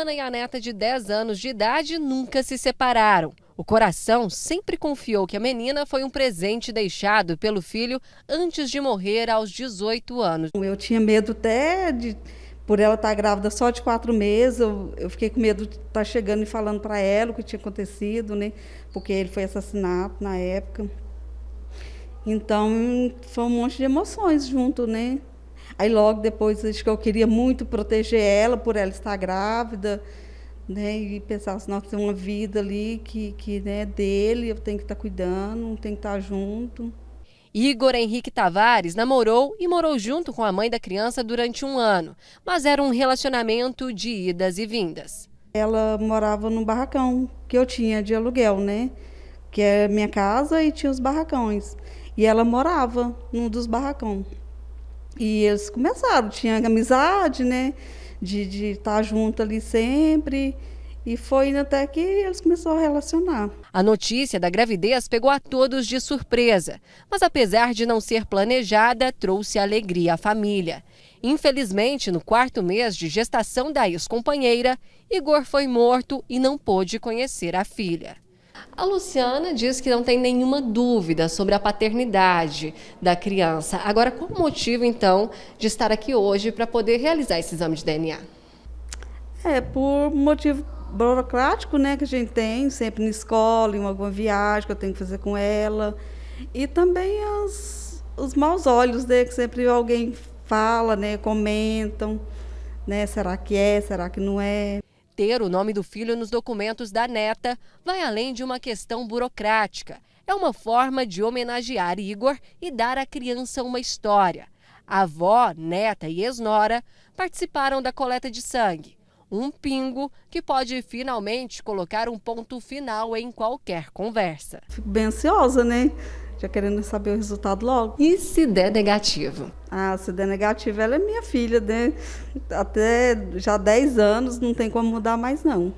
Ana e a neta de 10 anos de idade nunca se separaram. O coração sempre confiou que a menina foi um presente deixado pelo filho antes de morrer aos 18 anos. Eu tinha medo até de, por ela estar tá grávida só de quatro meses, eu, eu fiquei com medo de estar tá chegando e falando para ela o que tinha acontecido, né? Porque ele foi assassinado na época. Então, foi um monte de emoções junto, né? Aí logo depois acho que eu queria muito proteger ela por ela estar grávida, né? E pensar assim, nossa, tem uma vida ali que, que né, é dele, eu tenho que estar tá cuidando, tenho que estar tá junto. Igor Henrique Tavares namorou e morou junto com a mãe da criança durante um ano, mas era um relacionamento de idas e vindas. Ela morava num barracão que eu tinha de aluguel, né? Que é minha casa e tinha os barracões. E ela morava num dos barracões. E eles começaram, tinha amizade, né? De estar tá junto ali sempre. E foi até que eles começaram a relacionar. A notícia da gravidez pegou a todos de surpresa, mas apesar de não ser planejada, trouxe alegria à família. Infelizmente, no quarto mês de gestação da ex-companheira, Igor foi morto e não pôde conhecer a filha. A Luciana diz que não tem nenhuma dúvida sobre a paternidade da criança. Agora, qual o motivo, então, de estar aqui hoje para poder realizar esse exame de DNA? É, por motivo burocrático, né, que a gente tem, sempre na escola, em alguma viagem que eu tenho que fazer com ela. E também as, os maus olhos, né, que sempre alguém fala, né, comentam, né, será que é, será que não é ter o nome do filho nos documentos da neta vai além de uma questão burocrática. É uma forma de homenagear Igor e dar à criança uma história. A avó, neta e Esnora participaram da coleta de sangue. Um pingo que pode finalmente colocar um ponto final em qualquer conversa. Fico bem ansiosa, né? já querendo saber o resultado logo. E se der negativo? Ah, se der negativo, ela é minha filha, né? Até já 10 anos, não tem como mudar mais não.